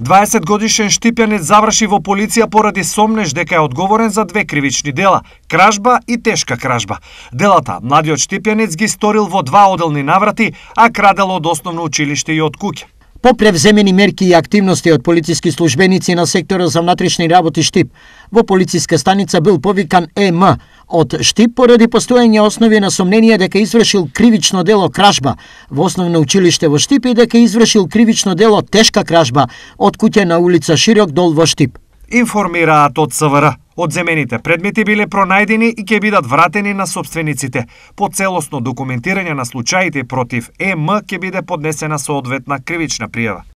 20 годишен штипјанец заврши во полиција поради сомнеж дека е одговорен за две кривични дела – кражба и тешка кражба. Делата младиот штипјанец ги сторил во два оделни наврати, а крадел од основно училиште и од куќа. По превземени мерки и активности од полициски службеници на секторот за внатрешни работи Штип, во полициска станица бил повикан ЕМ, од Штип поради постоење основи на сомнение дека извршил кривично дело кражба во основно училиште во Штип и дека извршил кривично дело тешка кражба од куќа на улица Широк дол во Штип. Информираат од СВР. Одземените предмети биле пронајдени и ќе бидат вратени на собствениците. По целосно документирање на случаите против ЕМ ќе биде поднесена соодветна кривична пријава.